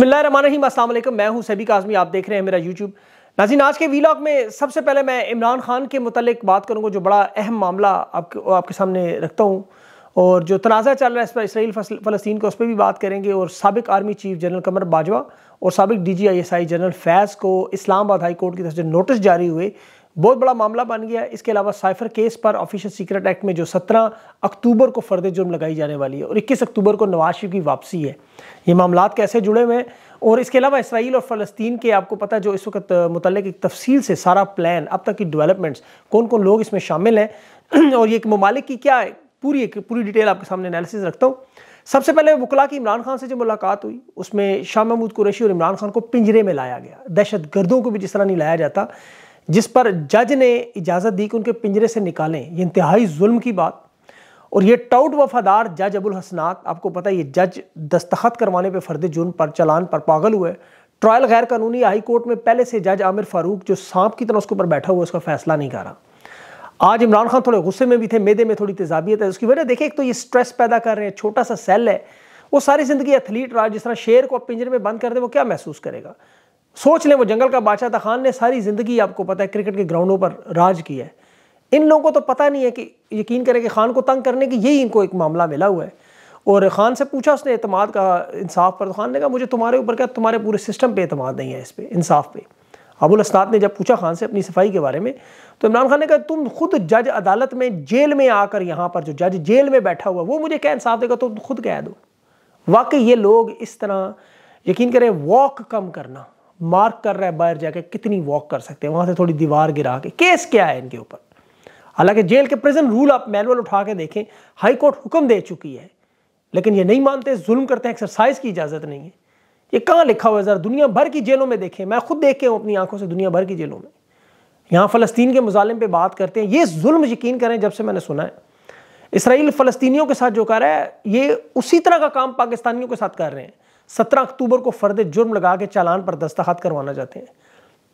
बिस्मिल्लाम असल मैं हूँ सभी काजमी आप देख रहे हैं मेरा यूट्यूब नाजीन आज के वीलॉग में सबसे पहले मैं इमरान खान के मतलब बात करूँगा जो बड़ा अहम मामला आपके आपके सामने रखता हूँ और जो तनाज़ा चल रहा है इस पर इसराइल फ़लस्तीन का उस पर भी बात करेंगे और सबक army chief general Qamar Bajwa और सबक D G I S I general Faiz को इस्लाम आबाद हाई कोर्ट की तरफ से नोटिस जारी हुए बहुत बड़ा मामला बन गया इसके अलावा साइफर केस पर ऑफिशियल सीक्रेट एक्ट में जो 17 अक्टूबर को फर्द जुर्म लगाई जाने वाली है और 21 अक्टूबर को नवाज शरीफ की वापसी है ये मामला कैसे जुड़े हुए हैं और इसके अलावा इसराइल और फ़लस्तीन के आपको पता है जो इस वक्त मुतल एक तफसील से सारा प्लान अब तक की डेवलपमेंट्स कौन कौन लोग इसमें शामिल हैं और ये ममालिक की क्या पूरी एक पूरी डिटेल आपके सामने एनालिसिस रखता हूँ सबसे पहले वकला की इमरान खान से जो मुलाकात हुई उसमें शाह महमूद कुरैशी और इमरान खान को पिंजरे में लाया गया दहशत गर्दों को भी जिस तरह नहीं लाया जाता जिस पर जज ने इजाज़त दी कि उनके पिंजरे से निकालें ये इंतहाई जुल्म की बात और ये टाउट वफादार जज अबुल हसनात आपको पता है ये जज दस्तखत करवाने पे फर्द जुर्म पर चलान पर पागल हुए ट्रायल गैर कानूनी हाई कोर्ट में पहले से जज आमिर फारूक जो सांप की तरह उसके ऊपर बैठा हुआ उसका फैसला नहीं कर रहा आज इमरान खान थोड़े गुस्से में भी थे मेदे में थोड़ी तेजाबियत है उसकी वजह देखिए एक तो ये स्ट्रेस पैदा कर रहे हैं छोटा सा सेल है वो सारी ज़िंदगी एथलीट रहा जिस तरह शेर को पिंजरे में बंद कर दे वो क्या महसूस करेगा सोच लें वो जंगल का बादशाह था खान ने सारी ज़िंदगी आपको पता है क्रिकेट के ग्राउंडों पर राज किया है इन लोगों को तो पता नहीं है कि यकीन करें कि खान को तंग करने की यही इनको एक मामला मिला हुआ है और ख़ान से पूछा उसने अतमाद का इंसाफ पर तो खान ने कहा मुझे तुम्हारे ऊपर क्या तुम्हारे पूरे सिस्टम पर अतमाद नहीं है इस पर इंसाफ पे अबुल अस्ताद ने जब पूछा खान से अपनी सफाई के बारे में तो इमरान खान ने कहा तुम खुद जज अदालत में जेल में आकर यहाँ पर जो जज जेल में बैठा हुआ वो मुझे क्या इंसाफ देगा तो तुम खुद कह दो वाकई ये लोग इस तरह यकीन करें वॉक कम करना मार्क कर रहा है बाहर जाके कितनी वॉक कर सकते हैं वहाँ से थोड़ी दीवार गिरा के केस क्या है इनके ऊपर हालांकि जेल के प्रिजन रूल आप मैनुअल उठा के देखें हाई कोर्ट हुक्म दे चुकी है लेकिन ये नहीं मानते जुल्म करते हैं एक्सरसाइज की इजाज़त नहीं है ये कहाँ लिखा हुआ है ज़रा दुनिया भर की जेलों में देखें मैं खुद देखे हूँ अपनी आंखों से दुनिया भर की जेलों में यहाँ फ़लस्तीन के मुजालिम पर बात करते हैं ये जुल्म यकीन करें जब से मैंने सुना है इसराइल फ़लस्तीनियों के साथ जो कर रहा है ये उसी तरह का काम पाकिस्तानियों के साथ कर रहे हैं सत्रह अक्टूबर को फर्द जुर्म लगा के चालान पर दस्तखत करवाना चाहते हैं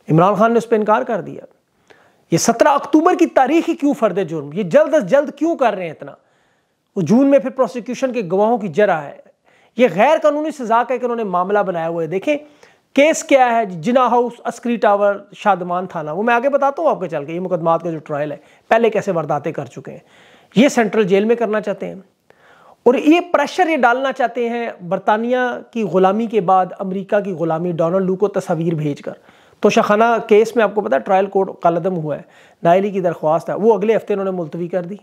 इमरान खान ने उस पर इनकार कर दिया ये सत्रह अक्टूबर की तारीख ही क्यों फर्द जुर्म ये जल्द अज जल्द क्यों कर रहे हैं इतना वो जून में फिर प्रोसिक्यूशन के गवाहों की जरा है ये गैर कानूनी सजा का एक उन्होंने मामला बनाया हुआ है देखें केस क्या है जिना हाउस अस्क्री टावर शादमान थाना वो मैं आगे बताता हूँ आपके चल के ये मुकदमात का जो ट्रायल है पहले कैसे वारदातें कर चुके हैं ये सेंट्रल जेल में करना चाहते हैं और ये प्रेशर ये डालना चाहते हैं बरतानिया की ग़ुलामी के बाद अमेरिका की ग़ुलामी डोनाल्ड लू को तस्वीर भेजकर तो शखाना केस में आपको पता है ट्रायल कोर्ट कलदम हुआ है नायली की दरख्वास्त है वो अगले हफ्ते उन्होंने मुलतवी कर दी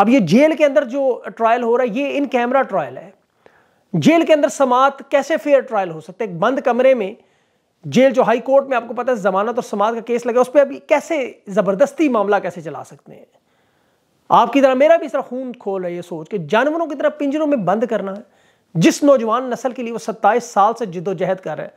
अब ये जेल के अंदर जो ट्रायल हो रहा है ये इन कैमरा ट्रायल है जेल के अंदर समात कैसे फेयर ट्रायल हो सकते हैं बंद कमरे में जेल जो हाई कोर्ट में आपको पता है जमानत और समात का केस लगा उस पर अभी कैसे ज़बरदस्ती मामला कैसे चला सकते हैं आपकी तरह मेरा भी इस तरह खून खोल है ये सोच के जानवरों की तरह पिंजरों में बंद करना है जिस नौजवान नस्ल के लिए वो सत्ताईस साल से जिदोजहद कर रहा है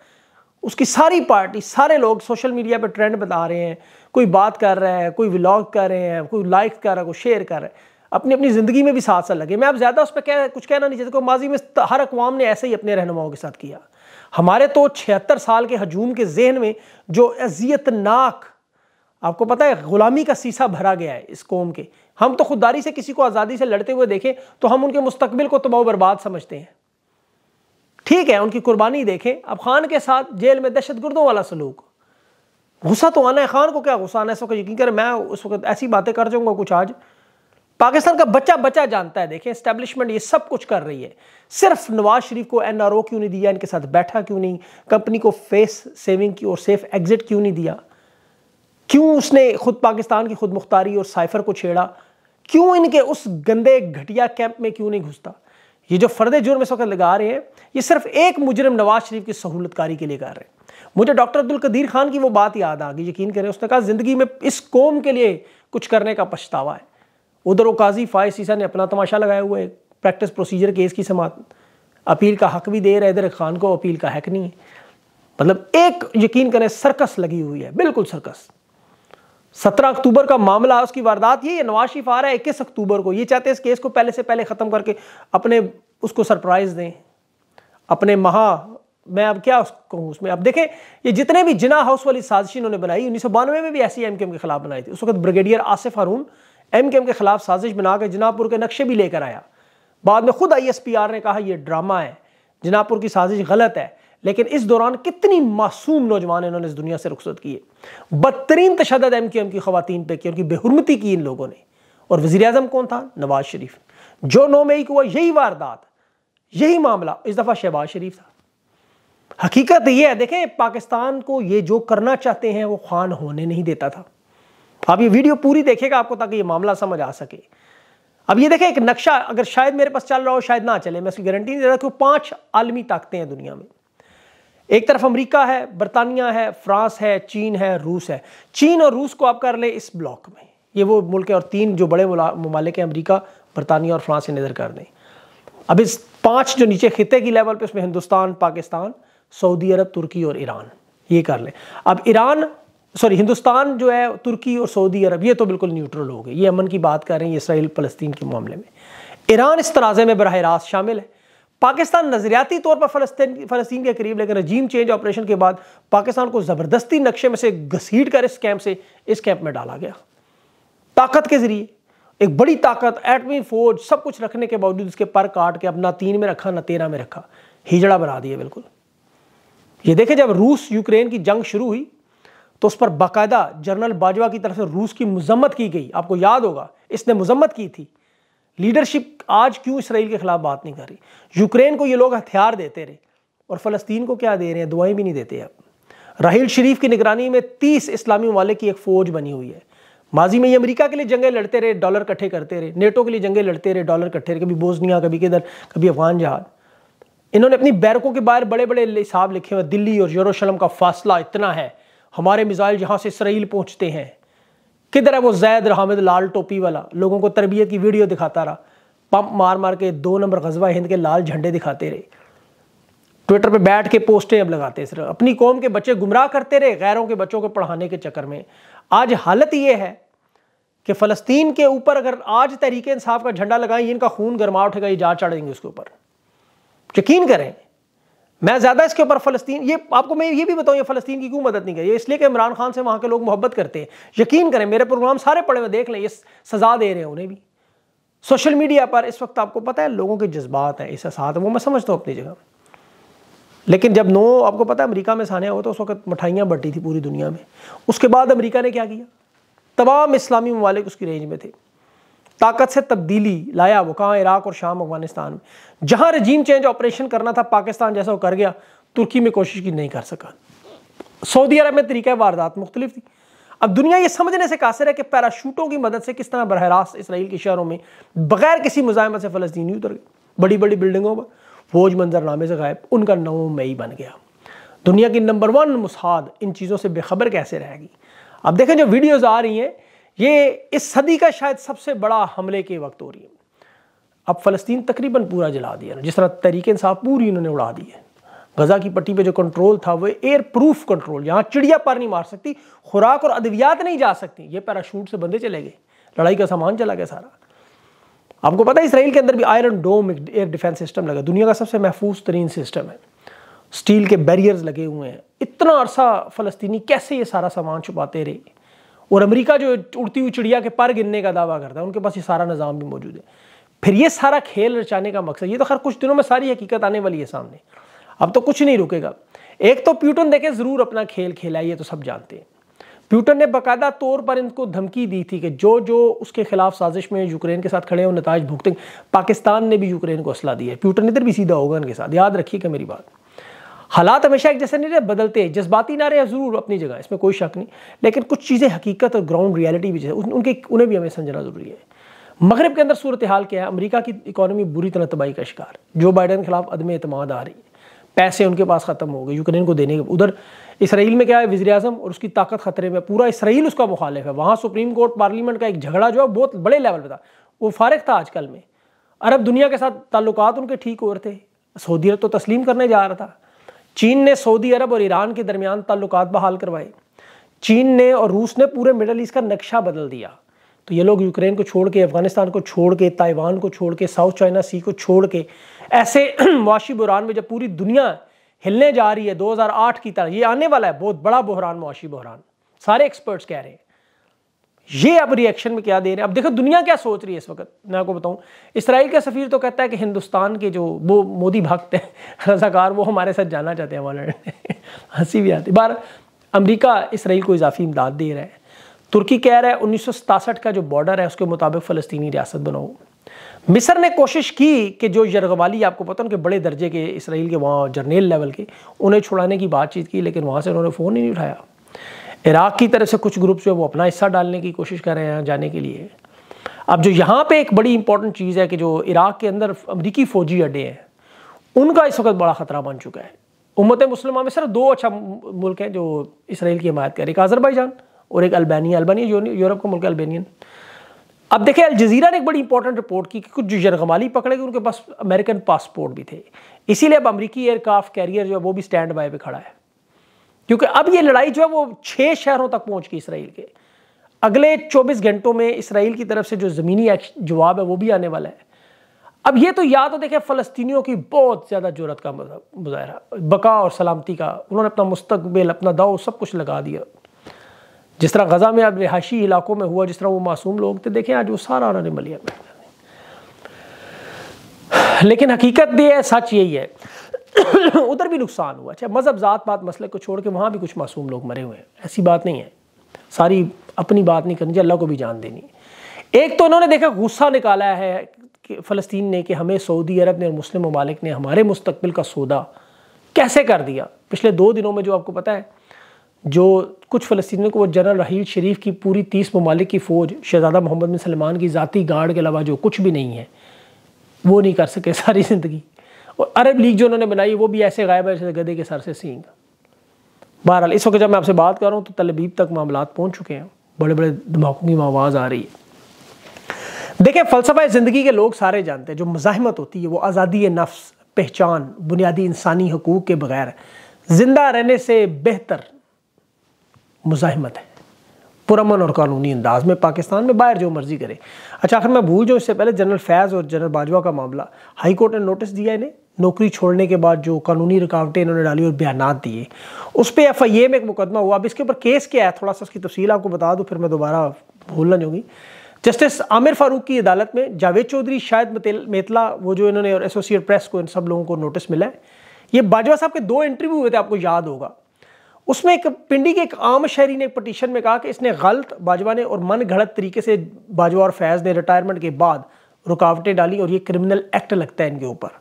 उसकी सारी पार्टी सारे लोग सोशल मीडिया पर ट्रेंड बता रहे हैं कोई बात कर रहा है कोई व्लॉग कर रहे हैं कोई लाइक कर रहा है कोई शेयर कर रहा है अपनी अपनी ज़िंदगी में भी साथ साथ लगे मैं आप ज़्यादा उस पर कह कुछ कहना नहीं चाहता माजी में हर अकवाम ने ऐसे ही अपने रहनुमाओं के साथ किया हमारे तो छिहत्तर साल के हजूम के जहन में जो अजियतनाक आपको पता है ग़ुलामी का सीसा भरा गया है इस कौम के हम तो खुददारी से किसी को आज़ादी से लड़ते हुए देखें तो हम उनके मुस्तबिल को तबाह बर्बाद समझते हैं ठीक है उनकी कुर्बानी देखें अब खान के साथ जेल में दहशत गर्दों वाला सलूक गुस्सा तो आना है खान को क्या गुस्सा आना है यकीन करें मैं उस वक्त ऐसी बातें कर जाऊंगा कुछ आज पाकिस्तान का बच्चा बच्चा जानता है देखें इस्टेब्लिशमेंट ये सब कुछ कर रही है सिर्फ नवाज शरीफ को एन क्यों नहीं दिया इनके साथ बैठा क्यों नहीं कंपनी को फेस सेविंग की और सेफ एग्जिट क्यों नहीं दिया क्यों उसने खुद पाकिस्तान की खुद मुख्तारी और साइफर को छेड़ा क्यों इनके उस गंदे घटिया कैंप में क्यों नहीं घुसता ये जो फर्द जुर्म इस वक्त लगा रहे हैं ये सिर्फ एक मुजरम नवाज शरीफ की सहूलतकारी के लिए कर रहे हैं मुझे डॉक्टर अब्दुल कदीर खान की वो बात याद आ गई यकीन करें उसने कहा ज़िंदगी में इस कौम के लिए कुछ करने का पछतावा है उधर काजी फाय सीसा ने अपना तमाशा लगाया हुआ है प्रैक्टिस प्रोसीजर केस की समात अपील का हक भी दे रहा है इधर खान को अपील का हक नहीं है मतलब एक यकीन करें सर्कस लगी हुई है बिल्कुल सर्कस सत्रह अक्टूबर का मामला है उसकी वारदात ये नवाज शरीफ आ रहा है इक्कीस अक्टूबर को ये चाहते हैं इस केस को पहले से पहले ख़त्म करके अपने उसको सरप्राइज दें अपने महा मैं अब क्या कहूँ उसमें अब देखें ये जितने भी जिना हाउस वाली साजिश इन्होंने बनाई उन्नीस सौ बानवे में भी ऐसी एम के खिलाफ बनाई थी उस वक्त ब्रिगेडियर आसिफ हारून एम के खिलाफ साजिश बनाकर जिनापुर के नक्शे भी लेकर आया बाद में खुद आई एस पी आर ने कहा यह ड्रामा है जिनापुर की साजिश गलत है लेकिन इस दौरान कितनी मासूम नौजवान इन्होंने इस दुनिया से रुखसत किए बदतरीन तशद एम क्यू एम की खातन पर की उनकी बेहरमती की इन लोगों ने और वजीर अजम कौन था नवाज शरीफ जो नौ मई को हुआ यही वारदात यही मामला इस दफ़ा शहबाज शरीफ था हकीकत यह है देखें पाकिस्तान को ये जो करना चाहते हैं वो खान होने नहीं देता था आप ये वीडियो पूरी देखेगा आपको ताकि ये मामला समझ आ सके अब ये देखें एक नक्शा अगर शायद मेरे पास चल रहा हो शायद ना चले मैं इसकी गारंटी नहीं दे रहा कि वो पांच आलमी ताकतें हैं दुनिया में एक तरफ अमेरिका है बरतानिया है फ्रांस है चीन है रूस है चीन और रूस को आप कर ले इस ब्लॉक में ये वो मुल्क है और तीन जो बड़े ममालिक हैं अमरीका बरतानिया और फ्रांस इधर कर दें अब इस पाँच जो नीचे खत्े की लेवल पर उसमें Hindustan Pakistan Saudi Arab Turkey और ईरान ये कर लें अब ईरान सॉरी हिंदुस्तान जो है तुर्की और सऊदी अरब ये तो बिल्कुल न्यूट्रल हो गए ये अमन की बात कर रहे हैं इसराइल फलस्तीन के मामले में ईरान इस तराज़े में बरह रास्त शामिल है पाकिस्तान नजरियाती तौर पर फलस्तीन फलस्तीन के करीब लेकिन रजीम चेंज ऑपरेशन के बाद पाकिस्तान को ज़बरदस्ती नक्शे में से घसीट कर इस कैंप से इस कैंप में डाला गया ताकत के ज़रिए एक बड़ी ताकत एटमी फौज सब कुछ रखने के बावजूद इसके पर काट के अब ना तीन में रखा ना तेरह में रखा हिजड़ा बना दिया बिल्कुल ये देखें जब रूस यूक्रेन की जंग शुरू हुई तो उस पर बाकायदा जनरल बाजवा की तरफ से रूस की मजम्मत की गई आपको याद होगा इसने मजम्मत की थी लीडरशिप आज क्यों इसराइल के खिलाफ बात नहीं कर रही यूक्रेन को ये लोग हथियार देते रहे और फ़लस्तीन को क्या दे रहे हैं दुआएं भी नहीं देते अब राहील शरीफ की निगरानी में तीस इस्लामी ममालिक की एक फ़ौज बनी हुई है माजी में ये अमेरिका के लिए जंगे लड़ते रहे डॉलर इकट्ठे करते रहे नेटो के लिए जंगे लड़ते रहे डॉलर इकट्ठे रहे कभी बोजनिया कभी किधर कभी अफगान जहाज इन्होंने अपनी बैरकों के बाहर बड़े बड़े हिसाब लिखे हुए दिल्ली और यरूशलम का फासला इतना है हमारे मिज़ाइल जहाँ से इसराइल पहुँचते हैं किधर है वो जैद हामिद लाल टोपी वाला लोगों को तरबियत की वीडियो दिखाता रहा पंप मार मार के दो नंबर गजबा हिंद के लाल झंडे दिखाते रहे ट्विटर पे बैठ के पोस्टें अब लगाते सिर्फ अपनी कौम के बच्चे गुमराह करते रहे गैरों के बच्चों को पढ़ाने के चक्कर में आज हालत ये है कि फ़लस्तीन के ऊपर अगर आज तरीके इंसाफ का झंडा लगाएं इनका खून गरमा उठेगा ये जा चढ़ेंगे उसके ऊपर यकीन करें मैं ज़्यादा इसके ऊपर फ़लस्तीन ये आपको मैं ये भी बताऊँ ये फ़लस्तीन की क्यों मदद नहीं करी इसलिए कि इमरान खान से वहाँ के लोग मोहब्बत करते हैं यकीन करें मेरे प्रोग्राम सारे पड़े हुए देख लें ये सज़ा दे रहे हैं उन्हें भी सोशल मीडिया पर इस वक्त आपको पता है लोगों के जज्बात हैं इस है वो मैं समझता हूँ अपनी जगह लेकिन जब नो आपको पता है अमरीका में सानिया हो तो उस वक्त मिठाइयाँ बटी थी पूरी दुनिया में उसके बाद अमरीका ने क्या किया तमाम इस्लामी ममालिक उसकी रेंज में थे ताकत से तब्दीली लाया वो कहाँ इराक और शाम अफगानिस्तान में जहाँ रजीम चेंज ऑपरेशन करना था पाकिस्तान जैसा वो कर गया तुर्की में कोशिश की नहीं कर सका सऊदी अरब में तरीका वारदात मुख्तलिफ थी अब दुनिया ये समझने से कासिर है कि पैराशूटों की मदद से किस तरह बरह रास्त इसराइल के शहरों में बगैर किसी मुजामत से फलस्तनी उतर गए बड़ी बड़ी बिल्डिंगों पर फौज मंजरनामे से गायब उनका नौ मई बन गया दुनिया की नंबर वन मुसाद इन चीज़ों से बेखबर कैसे रहेगी अब देखें जो वीडियोज़ आ रही हैं ये इस सदी का शायद सबसे बड़ा हमले के वक्त हो रही है अब फ़लस्तीन तकरीबन पूरा जला दिया जिस तरह तरीके इंसाफ पूरी इन्होंने उड़ा दी है गज़ा की पट्टी पे जो कंट्रोल था वो एयर प्रूफ कंट्रोल यहाँ चिड़िया पार नहीं मार सकती खुराक और अद्वियात नहीं जा सकती ये पैराशूट से बंदे चले गए लड़ाई का सामान चला गया सारा आपको पता है इसराइल के अंदर भी Iron Dome air defence system लगा दुनिया का सबसे महफूज तरीन सिस्टम है स्टील के बैरियर्स लगे हुए हैं इतना अरसा फ़लस्तनी कैसे ये सारा सामान छुपाते रहे और अमेरिका जो उड़ती हुई चिड़िया के पर गिरने का दावा करता है उनके पास ये सारा निज़ाम भी मौजूद है फिर ये सारा खेल रचाने का मकसद ये तो खैर कुछ दिनों में सारी हकीकत आने वाली है सामने अब तो कुछ नहीं रुकेगा एक तो प्यूटन देखे ज़रूर अपना खेल खेला ये तो सब जानते हैं प्यूटन ने बाकायदा तौर पर इनको धमकी दी थी कि जो जो उसके खिलाफ साजिश में यूक्रेन के साथ खड़े हैं नताज भुगतेंगे पाकिस्तान ने भी यूक्रेन को असला दिया है प्यूटन इधर भी सीधा होगा इनके साथ याद रखिएगा मेरी बात हालात हमेशा एक जैसे नहीं रहे बदलते हैं जज्बाती नारे हैं ज़रूर अपनी जगह इसमें कोई शक नहीं लेकिन कुछ चीज़ें हकीकत और ग्राउंड रियलिटी भी जैसे उनके उन्हें भी हमें समझना ज़रूरी है मगरब के अंदर सूरत हाल क्या है अमरीका की इकानमी बुरी तरह तबाही का शिकार जो बाइडन के खिलाफ अदम अतमाद आ रही है पैसे उनके पास ख़त्म हो गए यूक्रेन को देने के उधर इसराइल में क्या है वजी अजम और उसकी ताकत खतरे में पूरा इसराइल उसका मुखालिफ है वहाँ सुप्रीम कोर्ट पार्लियामेंट का एक झगड़ा जो है बहुत बड़े लेवल पर था वो फारग था आजकल में अरब दुनिया के साथ ताल्लुक उनके ठीक हो रहे थे सऊदी अरब तो तस्लीम करने जा रहा था चीन ने सऊदी अरब और ईरान के दरमियान ताल्लुक बहाल करवाए चीन ने और रूस ने पूरे मिडल ईस्ट का नक्शा बदल दिया तो ये लोग यूक्रेन को छोड़ के अफगानिस्तान को छोड़ के ताइवान को छोड़ के साउथ चाइना सी को छोड़ के ऐसे मुआशी बुरान में जब पूरी दुनिया हिलने जा रही है 2008 की तरह ये आने वाला है बहुत बड़ा बहरान मुआशी बहरान सारे एक्सपर्ट्स कह रहे हैं ये अब रिएक्शन में क्या दे रहे हैं अब देखो दुनिया क्या सोच रही है इस वक्त मैं आपको बताऊं इसराइल का सफ़ीर तो कहता है कि हिंदुस्तान के जो वो मोदी भक्त हैं रजाकार वो हमारे साथ जाना चाहते हैं हमारे हंसी भी आती बार अमरीका इसराइल को इजाफी इमदाद दे रहा है तुर्की कह रहा है उन्नीस का जो बॉर्डर है उसके मुताबिक फ़लस्तनी रियासत बनाओ मिस्र ने कोशिश की कि जो यरगवाली आपको पता उनके बड़े दर्जे के इसराइल के वहाँ जर्नेल लेवल के उन्हें छुड़ाने की बातचीत की लेकिन वहाँ से उन्होंने फ़ोन ही नहीं उठाया इराक़ की तरफ से कुछ ग्रुप्स जो है वो अपना हिस्सा डालने की कोशिश कर रहे हैं जाने के लिए अब जो यहाँ पे एक बड़ी इंपॉर्टेंट चीज़ है कि जो इराक़ के अंदर अमरीकी फ़ौजी अड्डे हैं उनका इस वक्त बड़ा ख़तरा बन चुका है उम्मत मुसलमान में सिर्फ दो अच्छा मुल्क हैं जो इसराइल की हमायत कर एक आज़रबाईजान और एक अल्बानिया अल्बानिया यूरोप का मुल्क है अल्बानियन अब देखिए अल जजीरा ने एक बड़ी इंपॉर्टेंट रिपोर्ट की कि कुछ जो जरगमाली पकड़े गए उनके पास अमेरिकन पासपोर्ट भी थे इसीलिए अब अमरीकी एयरक्राफ्ट कैरियर जो है वो भी स्टैंड बाय पर खड़ा है क्योंकि अब ये लड़ाई जो है वो छह शहरों तक पहुंच गई इसराइल के अगले 24 घंटों में इसराइल की तरफ से जो ज़मीनी जवाब है वो भी आने वाला है अब ये तो याद तो देखे फ़लस्तियों की बहुत ज़्यादा जरूरत का मुजाहरा बका और सलामती का उन्होंने अपना मुस्तबिल अपना दाव सब कुछ लगा दिया जिस तरह गज़ा में अब रिहायशी इलाकों में हुआ जिस तरह वो मासूम लोग थे देखें आज वो सारा उन्होंने मलिया लेकिन हकीकत भी है सच यही है उधर भी नुकसान हुआ अच्छा मज़हब ज़ात पात मसले को छोड़ के वहाँ भी कुछ मासूम लोग मरे हुए हैं ऐसी बात नहीं है सारी अपनी बात नहीं करनी अल्लाह को भी जान देनी एक तो उन्होंने देखा गुस्सा निकाला है कि फ़लस्तीन ने कि हमें सऊदी अरब ने और मुस्लिम ममालिक ने हमारे मुस्तबिल का सौदा कैसे कर दिया पिछले दो दिनों में जो आपको पता है जो कुछ फ़लस्तियों को वो जनरल रहील शरीफ की पूरी तीस ममालिक की फ़ौज शहजादा मोहम्मद बिन सलमान की ज़ाती गार्ड के अलावा जो कुछ भी नहीं है वो नहीं कर सके सारी ज़िंदगी और अरब लीग जो उन्होंने बनाई वो भी ऐसे गायब है जैसे गधे के सर से सींग बहरहाल इस वक्त जब मैं आपसे बात कर रहा हूँ तो तलबीब तक मामला पहुँच चुके हैं बड़े बड़े धमाकों की आवाज़ आ रही है देखिए फ़लसफ़ा ज़िंदगी के लोग सारे जानते हैं जो मज़ाहमत होती है वो आज़ादी नफ्स पहचान बुनियादी इंसानी हकूक़ के बगैर ज़िंदा रहने से बेहतर मुजाहमत है पुरमन और कानूनी अंदाज में पाकिस्तान में बाहर जो मर्जी करे अच्छा आखिर मैं भूल जाऊँ इससे पहले जनरल फैज़ और जनरल बाजवा का मामला हाई कोर्ट ने नोटिस दिया इन्हें नौकरी छोड़ने के बाद जो कानूनी रुकावटें इन्होंने डाली और बयान दिए उस पर एफ आई ए में एक मुकदमा हुआ अब इसके ऊपर केस क्या है थोड़ा सा उसकी तफसील आपको बता दूँ फिर मैं दोबारा भूलना चाहूँगी जस्टिस आमिर फारूक की अदालत में जावेद चौधरी शायद मेतला वो जो इन्होंने और एसोसिएट प्रेस को इन सब लोगों को नोटिस मिला है ये बाजवा साहब के दो इंटरव्यू हुए थे आपको याद होगा उसमें एक पिंडी के एक आम शहरी ने एक पटिशन में कहा कि इसने गलत बाजवा ने और मन घड़त तरीके से बाजवा और फैज़ ने रिटायरमेंट के बाद रुकावटें डाली और ये क्रिमिनल एक्ट लगता है इनके ऊपर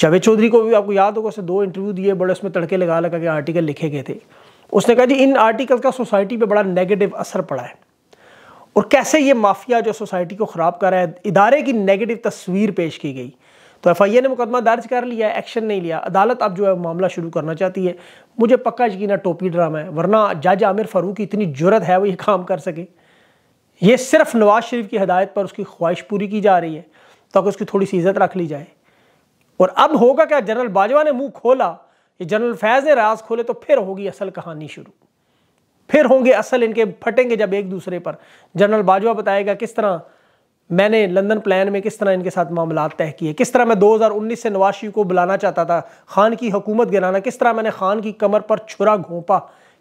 चवे चौधरी को भी आपको याद होगा उसने दो इंटरव्यू दिए बड़े उसमें तड़के लगा लगा के आर्टिकल लिखे गए थे उसने कहा जी इन आर्टिकल का सोसाइटी पर बड़ा नेगेटिव असर पड़ा है और कैसे ये माफिया जो सोसाइटी को ख़राब कर रहा है इदारे की नेगेटिव तस्वीर पेश की गई तो एफ ने मुकदमा दर्ज कर लिया एक्शन नहीं लिया अदालत अब जो है मामला शुरू करना चाहती है मुझे पक्का यकीन है टोपी ड्रामा है वरना जज आमिर फ़ारूक की इतनी जरूरत है वो ये काम कर सके ये सिर्फ नवाज शरीफ की हदायत पर उसकी ख्वाहिश पूरी की जा रही है ताकि उसकी थोड़ी सी इज़्ज़त रख ली जाए और अब होगा क्या जनरल बाजवा ने मुंह खोला ये जनरल फैज़ ने राज खोले तो फिर होगी असल कहानी शुरू फिर होंगे असल इनके फटेंगे जब एक दूसरे पर जनरल बाजवा बताएगा किस तरह मैंने लंदन प्लान में किस तरह इनके साथ मामला तय किए किस तरह मैं 2019 से नवाज शरीफ को बुलाना चाहता था खान की हुकूमत गिराना किस तरह मैंने खान की कमर पर छुरा घोंपा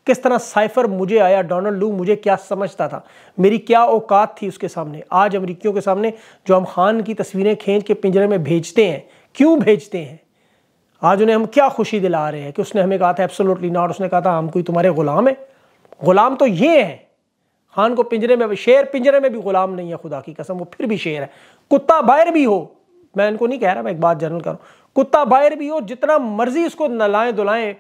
किस तरह साइफर मुझे आया डोनाल्ड लू मुझे क्या समझता था मेरी क्या औकात थी उसके सामने आज अमरीकियों के सामने जो हम खान की तस्वीरें खींच के पिंजरे में भेजते हैं क्यों भेजते हैं आज उन्हें हम क्या खुशी दिला रहे हैं कि उसने हमें कहा था एब्सोल्युटली नॉट उसने कहा था हम कोई तुम्हारे गुलाम है गुलाम तो ये हैं खान को पिंजरे में शेर पिंजरे में भी गुलाम नहीं है खुदा की कसम वो फिर भी शेर है कुत्ता बाहर भी हो मैं इनको नहीं कह रहा मैं एक बात जनरल करूँ कुत्ता बाहर भी हो जितना मर्जी उसको नलाएं दुलाएं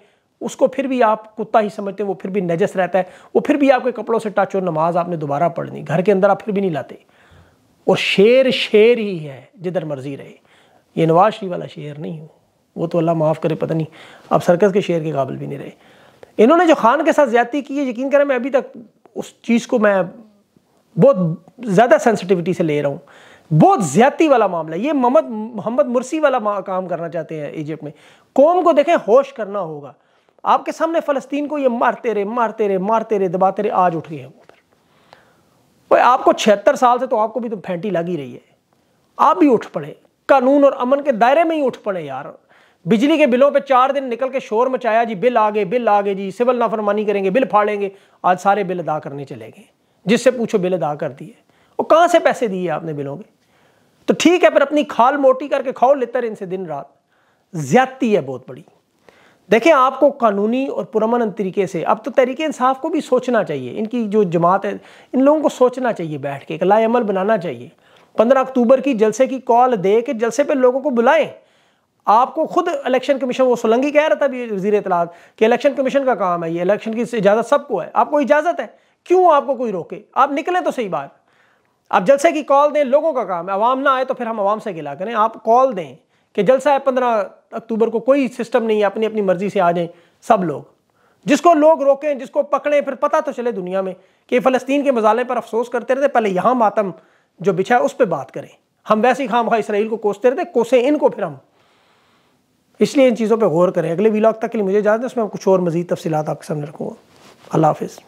उसको फिर भी आप कुत्ता ही समझते हैं वो फिर भी नजस रहता है वो फिर भी आपके कपड़ों से टच नमाज आपने दोबारा पढ़नी घर के अंदर आप फिर भी नहीं लाते और शेर शेर ही है जिधर मर्जी रहे ये नवाज शरीफ वाला शेर नहीं हूँ वो तो अल्लाह माफ़ करे पता नहीं अब सर्कस के शेर के काबिल भी नहीं रहे इन्होंने जो खान के साथ ज्यादा की है यकीन करें मैं अभी तक उस चीज़ को मैं बहुत ज़्यादा सेंसिटिविटी से ले रहा हूँ बहुत ज्यादा वाला मामला ये मोहम्मद मोहम्मद मुरसी वाला काम करना चाहते हैं इजिप्ट में कौम को देखें होश करना होगा आपके सामने फ़लस्तीन को ये मारते रहे मारते रहे मारते रहे दबाते रहे आज उठ गए हैं वो फिर भाई आपको छिहत्तर साल से तो आपको भी तो फेंटी लगी रही है आप भी उठ पड़े कानून और अमन के दायरे में ही उठ पड़े यार बिजली के बिलों पे चार दिन निकल के शोर मचाया जी बिल आ गए बिल आ गए जी सिविल नाफरमानी करेंगे बिल फाड़ेंगे आज सारे बिल अदा करने चले गए जिससे पूछो बिल अदा कर दिए और कहाँ से पैसे दिए आपने बिलों के तो ठीक है पर अपनी खाल मोटी करके खाओ लेते इनसे दिन रात ज्यादती है बहुत बड़ी देखें आपको कानूनी और पुरमन तरीके से अब तो तरीके इंसाफ को भी सोचना चाहिए इनकी जो जमात है इन लोगों को सोचना चाहिए बैठ के एक लाएमल बनाना चाहिए पंद्रह अक्टूबर की जलसे की कॉल दे के जलसे पे लोगों को बुलाएं आपको खुद इलेक्शन कमीशन वो सोलंगी कह रहा था वजीर इतलात कि इलेक्शन कमीशन का काम है ये इलेक्शन की इजाज़त सबको है आपको इजाज़त है क्यों आपको कोई रोके आप निकलें तो सही बात आप जलसे की कॉल दें लोगों का काम है आवाम ना आए तो फिर हम आवाम से गिला करें आप कॉल दें कि जलसा है पंद्रह अक्टूबर को कोई सिस्टम नहीं है अपनी अपनी मर्जी से आ जाएं सब लोग जिसको लोग रोकें जिसको पकड़ें फिर पता तो चले दुनिया में कि फ़लस्तीन के मजाले पर अफसोस करते रहते पहले यहाँ मातम जो बिछा है उस पर बात करें हम वैसे ही खाम खा इसराइल को कोसते रहते कोसे इनको फिर हम इसलिए इन चीज़ों पर गौर करें अगले वीलाग तक के लिए मुझे इजाज़त उसमें कुछ और मजीद तफसीत आपके सामने रखूँगा अल्लाह हाफिज़